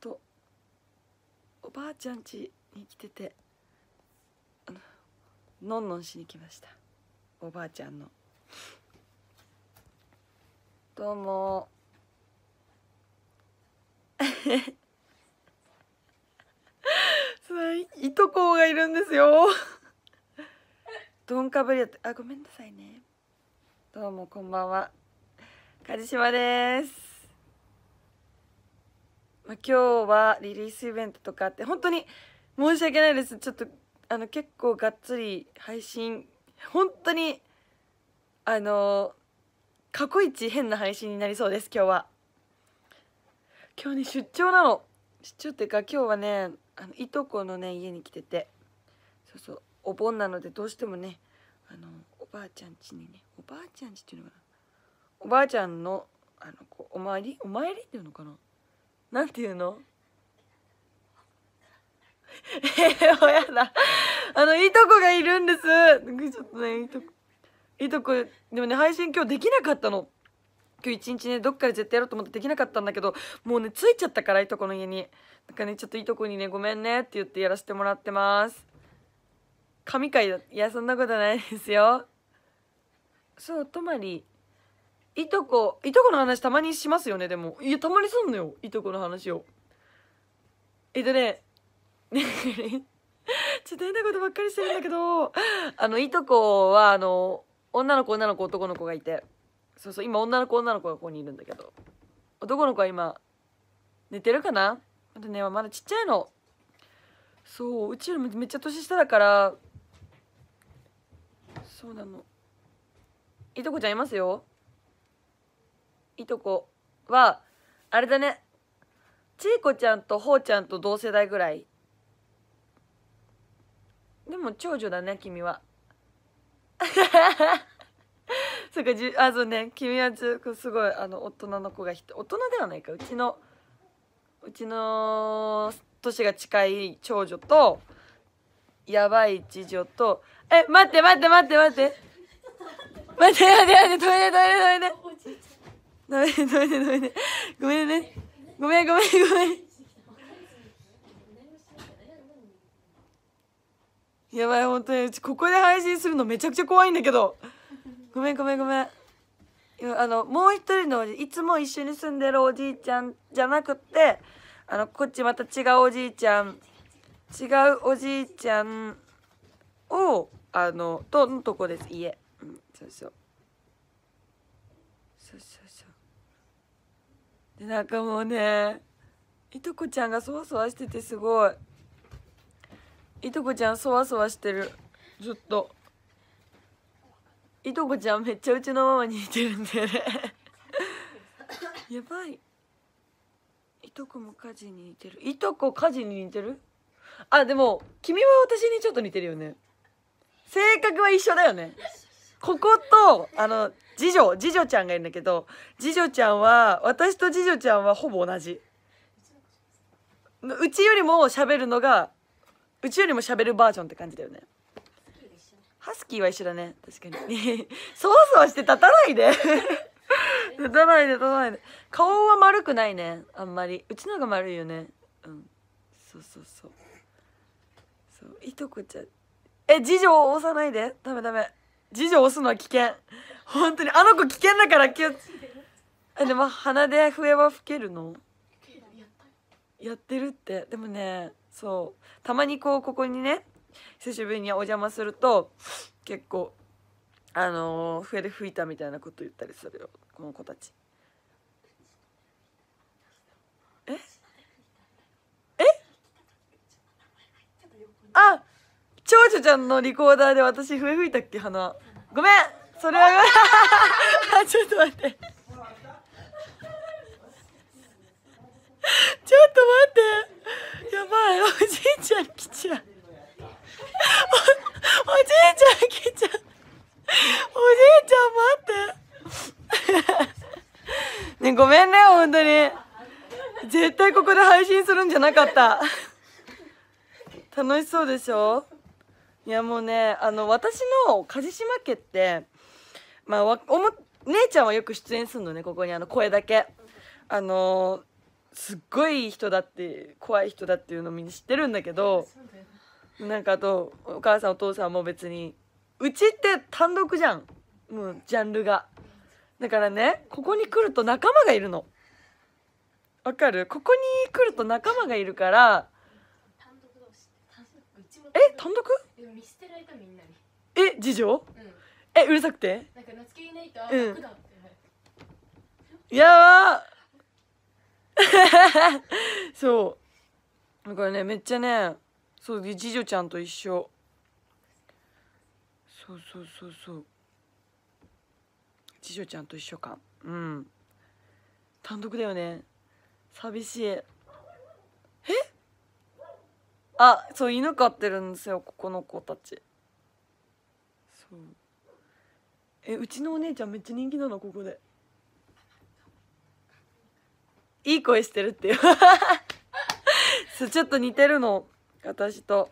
とおばあちゃん家に来ててあののんのんしに来ましたおばあちゃんのどうも いとこがいるんですよどんかぶりやってあごめんなさいねどうもこんばんは梶島ですまあ、今日はリリースイベントとかあって本当に申し訳ないですちょっとあの結構がっつり配信本当にあの過去一変な配信になりそうです今日は今日ね出張なの出張っていうか今日はねあのいとこのね家に来ててそうそうお盆なのでどうしてもねあのおばあちゃん家にねおばあちゃん家っていうのかなおばあちゃんのあのこうお参りお参りっていうのかななんていうの えー、やだあのいとこがいるんですちょっとねいとこいとこでもね配信今日できなかったの今日一日ねどっかで絶対やろうと思ってできなかったんだけどもうねついちゃったからいとこの家にだからねちょっといとこにねごめんねって言ってやらせてもらってます神回だいやそんなことないですよそう泊まりいとこいとこの話たまにしますよねでもいやたまにすんのよいとこの話をえっとね ちょっと変なことばっかりしてるんだけどあのいとこはあの女の子女の子男の子がいてそうそう今女の子女の子がここにいるんだけど男の子は今寝てるかなまだねまだちっちゃいのそううちよりもめっちゃ年下だからそうなのいとこちゃんいますよいとこはあれだねちいこちゃんとほうちゃんと同世代ぐらいでも長女だね君は そうかじあそうね君はすごいあの大人の子が大人ではないかうちのうちの年が近い長女とやばい次女とえ待って待って待って待って待って待って待って止めて止めて止めてダメダメねダメねごめんねごめんごめんごめんやばい本当にうちここで配信するのめちゃくちゃ怖いんだけどごめんごめんごめんあのもう一人のいつも一緒に住んでるおじいちゃんじゃなくてあのこっちまた違うおじいちゃん違うおじいちゃんをあのとのとこです家、うん、そうそうそうそうでなんかもうねいとこちゃんがそわそわしててすごいいとこちゃんそわそわしてるずっといとこちゃんめっちゃうちのママに似てるんだよね やばいいとこも家事に似てるいとこ家事に似てるあでも君は私にちょっと似てるよね性格は一緒だよねこことあの次女次女ちゃんがいるんだけど次女ちゃんは私と次女ちゃんはほぼ同じうちよりも喋るのがうちよりも喋るバージョンって感じだよねハスキーは一緒だね確かに そわそわして立たないで 立たないで立たないで顔は丸くないねあんまりうちのが丸いよねうんそうそうそうそういとこちゃんえ次女を押さないでダメダメ次女押すのは危険本当にあの子危険だから気をあでも鼻で笛は吹けるのやってるってでもねそうたまにこうここにね久しぶりにお邪魔すると結構あのー、笛で吹いたみたいなこと言ったりするよこの子たちちょちゃんのリコーダーで私笛吹いたっけ鼻ごめんそれは ちょっと待ってちょっと待ってやばいおじいちゃん来ちゃうおじいちゃん来ちゃうおじいちゃん待ってねごめんね本当に絶対ここで配信するんじゃなかった楽しそうでしょいやもうねあの私の梶島家ってまあおも姉ちゃんはよく出演するのねここにあの声だけあのすっごい人だって怖い人だっていうのみんな知ってるんだけどなんかあとお母さんお父さんも別にうちって単独じゃんもうジャンルがだからねここに来ると仲間がいるのわかるここに来ると仲間がいるからえ単独見捨てられたみんなにえ次女、うん、えうるさくてなんか夏いないと楽だってやば そうだからねめっちゃねそう次女ちゃんと一緒そうそうそうそう次女ちゃんと一緒かうん単独だよね寂しいあそう犬飼ってるんですよここの子たちそうえうちのお姉ちゃんめっちゃ人気なのここでいい声してるっていう そうちょっと似てるの私と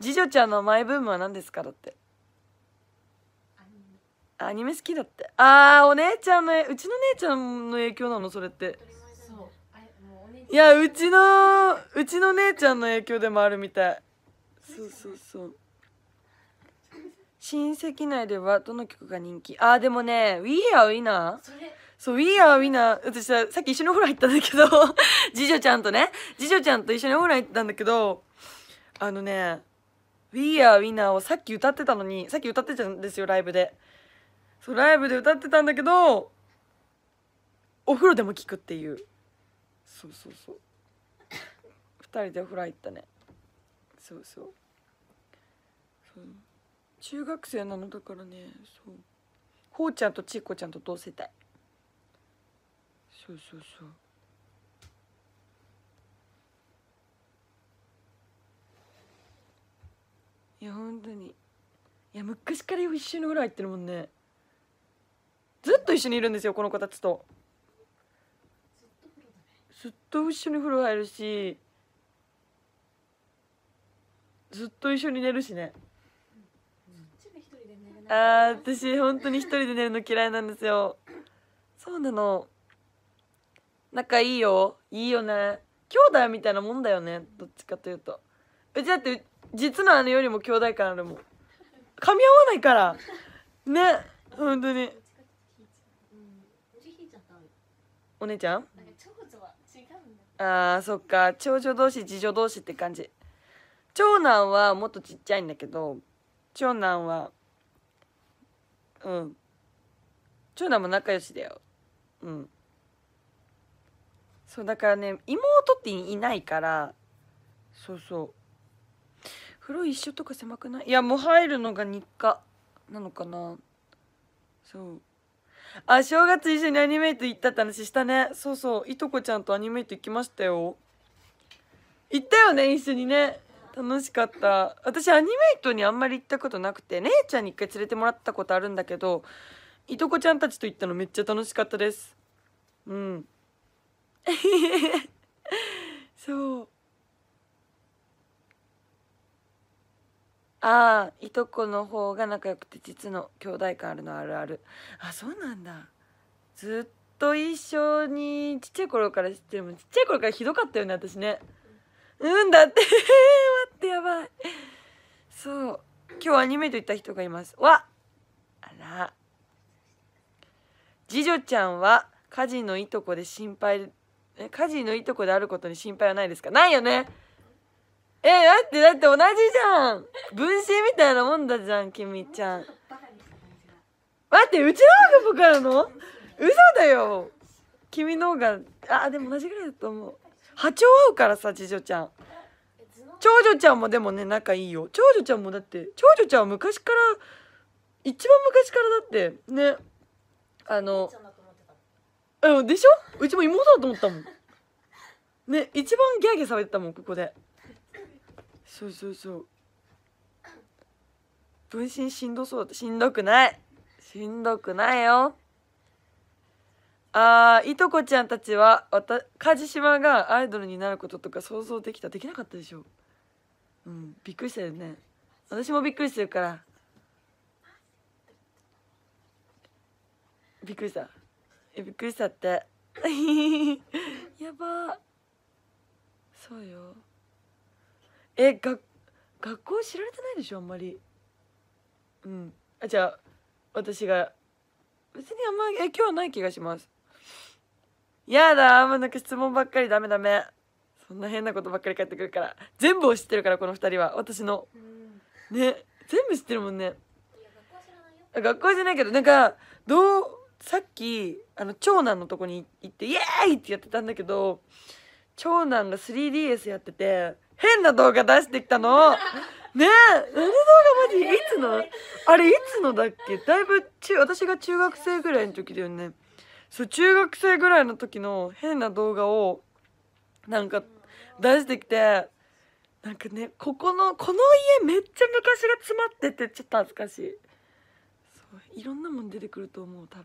次女ちゃんのマイブームは何ですかだってアニメ好きだってあーお姉ちゃんのうちの姉ちゃんの影響なのそれっていやうちのうちの姉ちゃんの影響でもあるみたいそうそうそう親戚内ではどの曲が人気あーでもね「We Are Winner」そう「We Are Winner」私ささっき一緒にお風呂入ったんだけど 次女ちゃんとね次女ちゃんと一緒にお風呂入ったんだけどあのね「We Are Winner」をさっき歌ってたのにさっき歌ってたんですよライブでそうライブで歌ってたんだけどお風呂でも聴くっていうそうそうそう2人でお風呂入ったねそうそうそう中学生なのだからねそうほうちゃんとちいこちゃんと同世い。そうそうそういや本当にいや昔から一緒にお風呂入ってるもんねずっと一緒にいるんですよこの子たちとずっと一緒に風呂入るしずっと一緒に寝るしねああ私本当に一人で寝るの嫌いなんですよそうなの仲いいよいいよね兄弟みたいなもんだよねどっちかというとうちだって実の姉よりも兄弟感あるもん噛み合わないからね本当にお姉ちゃんあーそっか長女同士次女同士って感じ長男はもっとちっちゃいんだけど長男はうん長男も仲良しだようんそうだからね妹っていないからそうそう風呂一緒とか狭くないいやもう入るのが日課なのかなそうあ正月一緒にアニメイト行ったって話したねそうそういとこちゃんとアニメイト行きましたよ行ったよね一緒にね楽しかった私アニメイトにあんまり行ったことなくて姉ちゃんに一回連れてもらったことあるんだけどいとこちゃんたちと行ったのめっちゃ楽しかったですうん そうああいとこの方が仲良くて実の兄弟感あるのあるあるあそうなんだずっと一緒にちっちゃい頃から知ってるもんちっちゃい頃からひどかったよね私ねうんだって待ってやばいそう今日アニメと言った人がいますわあら次女ちゃんは家事のいとこで心配え家事のいとこであることに心配はないですかないよねえだってだって同じじゃん分身みたいなもんだじゃん君ちゃん待ってうちの方が僕らの嘘だよ君の方があでも同じぐらいだと思う波長合うからさ次女ちゃん長女ちゃんもでもね仲いいよ長女ちゃんもだって長女ちゃんは昔から一番昔からだってねあのうんでしょうちも妹だと思ったもんね一番ギャーギャーされてたもんここでそうそうそう分身しんどそうだってしんどくないしんどくないよあーいとこちゃんたちはわた梶島がアイドルになることとか想像できたできなかったでしょうんびっくりしたよね私もびっくりしてるからびっくりしたえびっくりしたって やばそうよえが学校知られてないでしょあんまりうんあじゃあ私が別にあんまり影響はない気がしますやだあんまなんか質問ばっかりダメダメそんな変なことばっかり返ってくるから全部を知ってるからこの2人は私のね全部知ってるもんね学校じゃないけどなんかどうさっきあの長男のとこに行って「イエーイ!」ってやってたんだけど長男が 3DS やってて変な動画出してきたの。ねえ、あの動画マジいつのあれいつのだっけだいぶ中、私が中学生ぐらいの時だよね。そう、中学生ぐらいの時の変な動画を、なんか出してきて、なんかね、ここの、この家めっちゃ昔が詰まってて、ちょっと恥ずかしい。そう、いろんなもん出てくると思う、多分。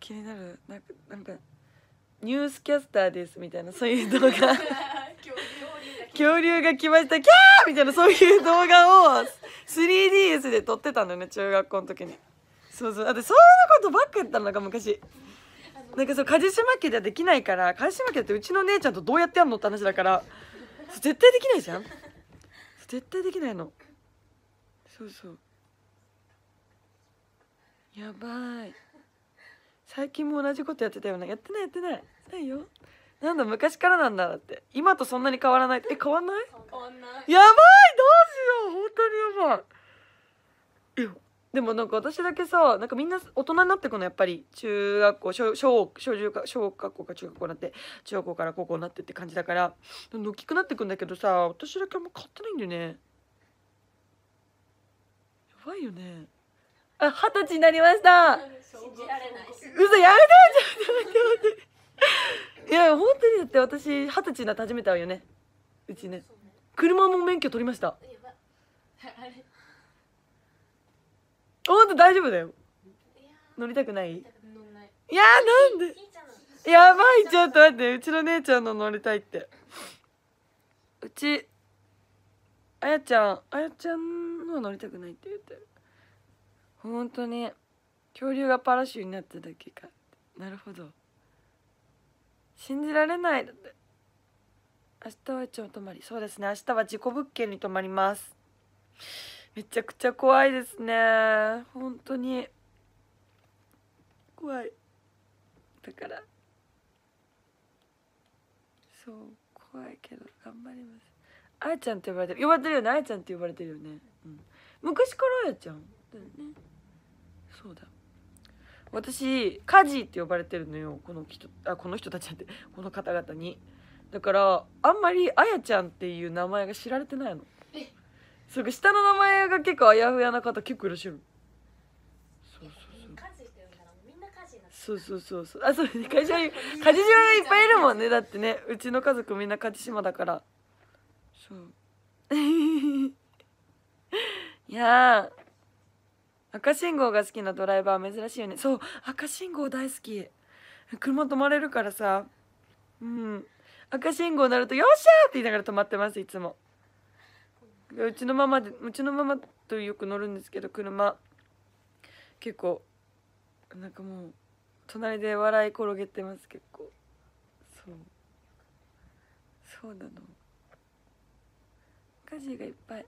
気になるなんかなんかニュースキャスターです」みたいなそういう動画 恐竜が来ましたキャーみたいなそういう動画を 3DS で撮ってたんよね中学校の時にそうそうだってそういうことばっかやったのか昔 なんかそう梶島家ではできないから梶島家ってうちの姉ちゃんとどうやってやんのって話だから絶対できないじゃん絶対できないのそうそうやばい最近も同じことやってたよなやってないやってないないよなんだ昔からなんだって今とそんなに変わらないえ変わんない変わんないやばいどうしよう本当にやばいいやでもなんか私だけさなんかみんな大人になってくのやっぱり中学校小小小中小学校か中学校になって中学校から高校になってって感じだからどんどん大きくなってくんだけどさ私だけあんま変わってないんだよねやばいよね二十歳になりました。嘘やめて、ちょっと待って待って。いや、本当にだって私、二十歳になって初めて会うよね。うちね。車も免許取りました。本当大丈夫だよ。乗りたくないいやなんでやばいちょっと待ってうちの姉ちゃんの乗りたいってうちあやちゃんあやちゃんの乗りたくないって言ってる本当に恐竜がパラシューになっただけかなるほど信じられないだって明日は一応泊まりそうですね明日は事故物件に泊まりますめちゃくちゃ怖いですね本当に怖いだからそう怖いけど頑張りますあやちゃんって呼ばれてる呼ばれてるよねあやちゃんって呼ばれてるよねうん昔からあやちゃんだよねそうだ私カジって呼ばれてるのよこの人あこの人たちなんて この方々にだからあんまりあやちゃんっていう名前が知られてないのそれ下の名前が結構あやふやな方結構いらっしゃるそうそうそうそうそうあそうそうそうそういっぱいいるもんねだってねうちの家族みんな梶島だからそう いや赤信号が好きなドライバー珍しいよねそう赤信号大好き車止まれるからさうん赤信号になると「よっしゃって言いながら止まってますいつもうちのママでうちのママとよく乗るんですけど車結構なんかもう隣で笑い転げてます結構そうそうなの火事がいっぱい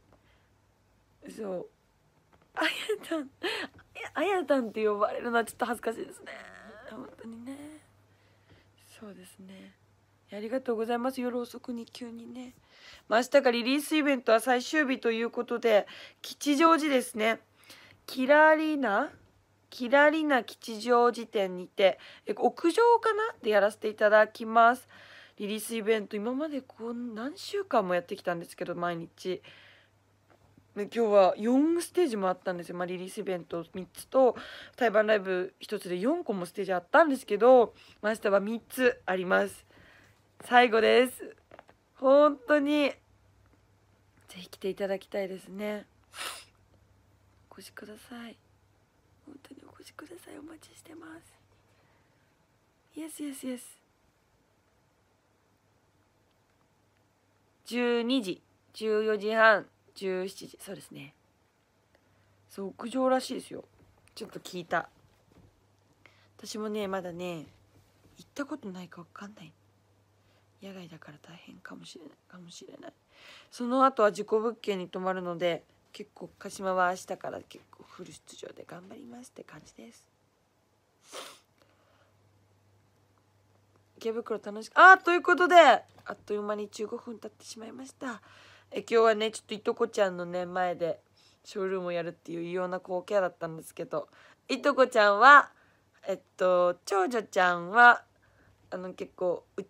そうあやたんあやたんって呼ばれるのはちょっと恥ずかしいですね本当にねそうですねありがとうございます夜遅くに急にね、あ、明日がリリースイベントは最終日ということで吉祥寺ですねキラリナキラリナ吉祥寺店にて屋上かなでやらせていただきますリリースイベント今までこう何週間もやってきたんですけど毎日今日は4ステージもあったんですよ、まあ、リリースイベント3つと対バンライブ1つで4個もステージあったんですけど明日は3つあります最後です本当にぜひ来ていただきたいですねお越しください本当にお越しくださいお待ちしてます Yes yes yes 12時14時半17時そうですねそう屋上らしいですよちょっと聞いた私もねまだね行ったことないか分かんない野外だから大変かもしれないかもしれないその後は事故物件に泊まるので結構鹿島は明日から結構フル出場で頑張りますって感じです池袋楽しくああということであっという間に15分経ってしまいましたえ今日はねちょっといとこちゃんのね前でショールームをやるっていう異様な光景だったんですけどいとこちゃんはえっと長女ちゃんはあの結構う,、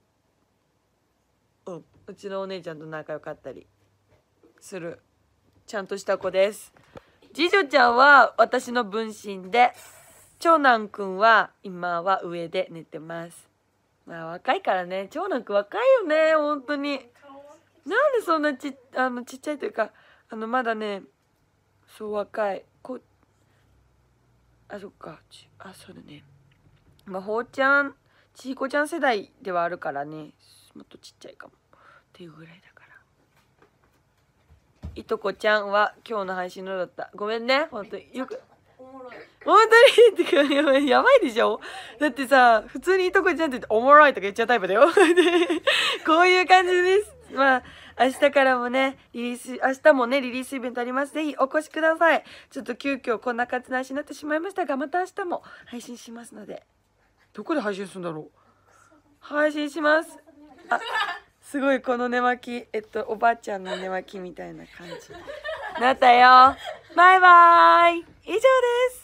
うん、うちのお姉ちゃんと仲良かったりするちゃんとした子です次女ちゃんは私の分身で長男くんは今は上で寝てますまあ若いからね長男くん若いよね本当に。なんでそんなちあのちっちゃいというかあのまだねそう若いこあそっかちあそうだねまあほうちゃんちいこちゃん世代ではあるからねもっとちっちゃいかもっていうぐらいだからいとこちゃんは今日の配信のだったごめんね本当によく本当にってかやばいでしょだってさ普通にいとこちゃんっておもろいとか言っちゃうタイプだよ こういう感じですまあ、明日からもね、リリース、明日もね、リリースイベントあります。ぜひお越しください。ちょっと急遽こんな活の話になってしまいましたが、また明日も配信しますので。どこで配信するんだろう配信します。あ、すごいこの寝巻き、えっと、おばあちゃんの寝巻きみたいな感じ。なったよ。バイバーイ。以上です。